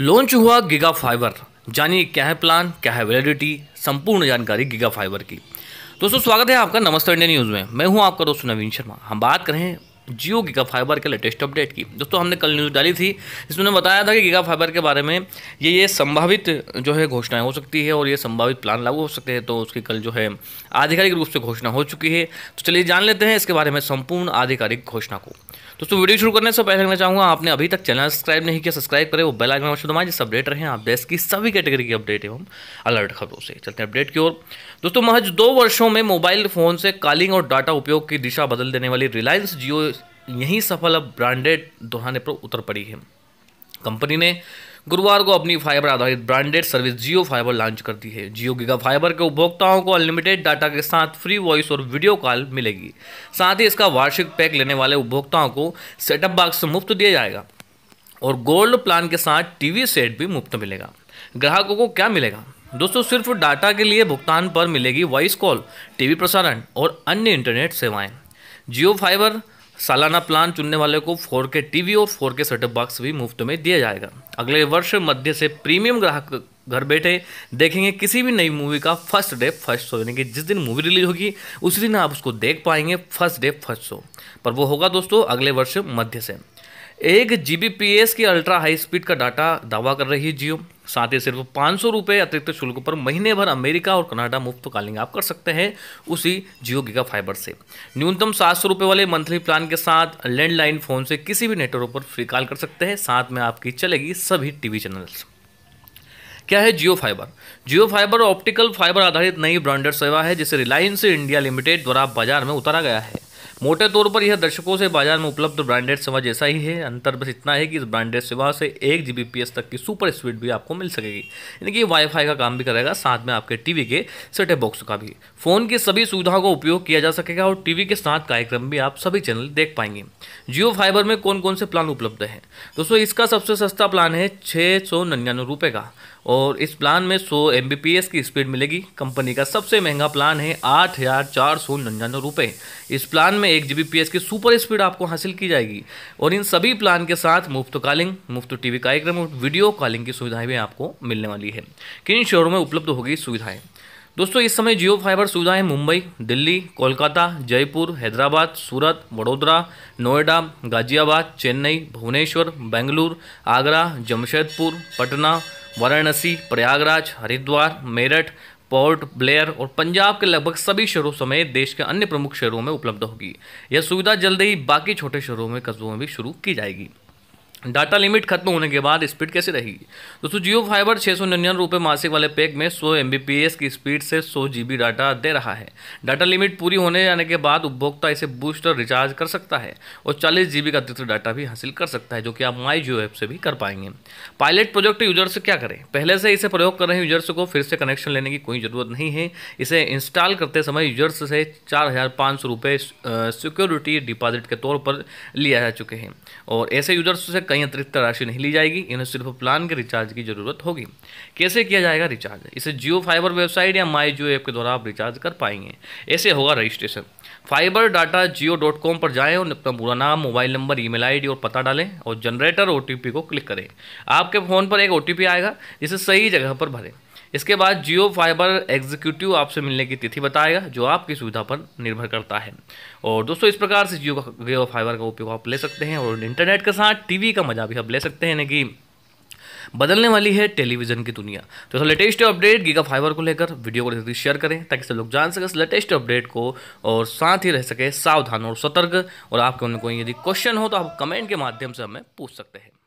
launch हुआ giga fibre जानिए क्या है प्लान क्या है वैलिडिटी संपूर्ण जानकारी गीगा फाइबर की दोस्तों स्वागत है आपका नमस्ते इंडिया न्यूज़ में मैं हूं आपका दोस्त नवीन शर्मा हम बात करें जियो गीगा फाइबर के लेटेस्ट अपडेट की दोस्तों हमने कल न्यूज़ डाली थी जिसमें उन्होंने बताया था कि गीगा फाइबर के बारे में ये ये संभावित जो है घोषणाएं हो सकती है और ये संभावित प्लान लागू हो सकते हैं तो उसकी कल जो है आधिकारिक रूप से घोषणा हो चुकी है तो चलिए जान लेते हैं इसके बारे में संपूर्ण आधिकारिक घोषणा को दोस्तों वीडियो शुरू करने से पहले कहना चाहूँगा आपने अभी तक चैनल सब्सक्राइब नहीं किया सब्सक्राइब करें वो बेल आइकन अवश्य दबाएं जिससे अपडेट रहें आप देश की सभी कैटेगरी की अपडेट एवं अलर्ट खबरों से चलते हैं अपडेट की ओर दोस्तों महज दो वर्षों में मोबाइल फ़ोन से कॉलिंग और डाटा उपयोग की दिशा बदल देने वाली रिलायंस जियो यहीं सफल अब ब्रांडेड दोहराने पर उतर पड़ी है कंपनी ने गुरुवार को अपनी फाइबर आधारित branded service Jio fibre launch करती है जियो गीगा फाइबर के उपभोक्ताओं को अनलिमिटेड डाटा के साथ फ्री वॉइस और वीडियो कॉल मिलेगी साथ ही इसका वार्षिक पैक लेने वाले उपभोक्ताओं को सेटअप बॉक्स मुफ्त दिया जाएगा और गोल्ड प्लान के साथ टीवी सेट भी मुफ्त मिलेगा ग्राहकों को क्या मिलेगा दोस्तों सिर्फ डाटा के लिए भुगतान पर मिलेगी वॉइस कॉल टीवी प्रसारण और अन्य इंटरनेट सेवाएं जियो फाइबर सालाना प्लान चुनने वाले को 4K टीवी और 4K सेटअप बॉक्स भी मुफ्त में दिया जाएगा अगले वर्ष मध्य से प्रीमियम ग्राहक घर बैठे देखेंगे किसी भी नई मूवी का फर्स्ट डे फर्स्ट शो यानी कि जिस दिन मूवी रिलीज होगी उसी दिन आप उसको देख पाएंगे फर्स्ट डे फर्स्ट शो पर वो होगा दोस्तों अगले वर्ष मध्य से एक जी की अल्ट्रा हाई स्पीड का डाटा दावा कर रही है जियो साथ ही सिर्फ पाँच सौ रुपये अतिरिक्त शुल्क पर महीने भर अमेरिका और कनाडा मुफ्त तो कॉलिंग आप कर सकते हैं उसी जियो गीगा फाइबर से न्यूनतम सात सौ रुपये वाले मंथली प्लान के साथ लैंडलाइन फ़ोन से किसी भी नेटवर्क पर फ्री कॉल कर सकते हैं साथ में आपकी चलेगी सभी टीवी चैनल्स क्या है Jio fibre Jio fibre optical fibre आधारित नई ब्रांडेड सेवा है जिसे रिलायंस इंडिया लिमिटेड द्वारा बाजार में उतारा गया है मोटे तौर पर यह दर्शकों से बाजार में उपलब्ध ब्रांडेड सेवा जैसा ही है अंतर बस इतना है कि इस ब्रांडेड सेवा से एक जी तक की सुपर स्पीड भी आपको मिल सकेगी यानी कि वाईफाई का काम भी करेगा साथ में आपके टीवी के सेटअप बॉक्स का भी फ़ोन की सभी सुविधाओं का उपयोग किया जा सकेगा और टीवी के साथ कार्यक्रम भी आप सभी चैनल देख पाएंगे जियो फाइबर में कौन कौन से प्लान उपलब्ध हैं दोस्तों इसका सबसे सस्ता प्लान है छः सौ निन्यानवे रुपये का और इस प्लान में 100 एम की स्पीड मिलेगी कंपनी का सबसे महंगा प्लान है आठ हज़ार चार सौ निन्यानवे रुपये इस प्लान में में एक जी की सुपर स्पीड आपको हासिल की जाएगी और इन सभी प्लान के साथ मुफ्त कॉलिंग मुफ्त टीवी कार्यक्रम और वीडियो कॉलिंग की सुविधाएं भी आपको मिलने वाली है किन शहरों में उपलब्ध होगी सुविधाएं दोस्तों इस समय जियो फाइबर सुविधाएं मुंबई दिल्ली कोलकाता जयपुर हैदराबाद सूरत वडोदरा नोएडा गाजियाबाद चेन्नई भुवनेश्वर बेंगलुरु आगरा जमशेदपुर पटना वाराणसी प्रयागराज हरिद्वार मेरठ पोर्ट ब्लेयर और पंजाब के लगभग सभी शहरों समेत देश के अन्य प्रमुख शहरों में उपलब्ध होगी यह सुविधा जल्द ही बाकी छोटे शहरों में कस्बों में भी शुरू की जाएगी डाटा लिमिट खत्म होने के बाद स्पीड कैसे रहेगी दोस्तों जियो फाइबर छः सौ निन्यानवे रुपये मासिक वाले पैक में 100 एम की स्पीड से 100 जी डाटा दे रहा है डाटा लिमिट पूरी होने जाने के बाद उपभोक्ता इसे बूस्टर रिचार्ज कर सकता है और चालीस जी का अतिरिक्त डाटा भी हासिल कर सकता है जो कि आप माई जियो ऐप से भी कर पाएंगे पायलट प्रोजेक्ट यूजर्स क्या करें पहले से इसे प्रयोग कर रहे यूजर्स को फिर से कनेक्शन लेने की कोई ज़रूरत नहीं है इसे इंस्टॉल करते समय यूजर्स से चार हज़ार पाँच सौ रुपये सिक्योरिटी डिपॉजिट के तौर पर लिया जा चुके हैं और ऐसे यूजर्स से कहीं अतिरिक्त राशि नहीं ली जाएगी इन्हें सिर्फ प्लान के रिचार्ज की जरूरत होगी कैसे किया जाएगा रिचार्ज इसे जियो फाइबर वेबसाइट या माई जियो ऐप के द्वारा आप रिचार्ज कर पाएंगे ऐसे होगा registration fibre data Jio dot com पर जाएँ और अपना पूरा नाम मोबाइल नंबर ईमेल आईडी और पता डालें और जनरेटर ओटीपी को क्लिक करें आपके फ़ोन पर एक ओटीपी आएगा जिसे सही जगह पर भरें इसके बाद जियो फाइबर एग्जीक्यूटिव आपसे मिलने की तिथि बताएगा जो आपकी सुविधा पर निर्भर करता है और दोस्तों इस प्रकार से जियो जियो फाइबर का उपयोग आप ले सकते हैं और इंटरनेट के साथ टीवी का मजा भी आप ले सकते हैं यानी कि बदलने वाली है टेलीविजन की दुनिया तो sir latest update giga fiber को लेकर वीडियो को जल्दी शेयर करें ताकि सब लोग जान सकें लेटेस्ट अपडेट को और साथ ही रह सके सावधान और सतर्क और आपके उन्हें कोई यदि क्वेश्चन हो तो आप कमेंट के माध्यम से हमें पूछ सकते हैं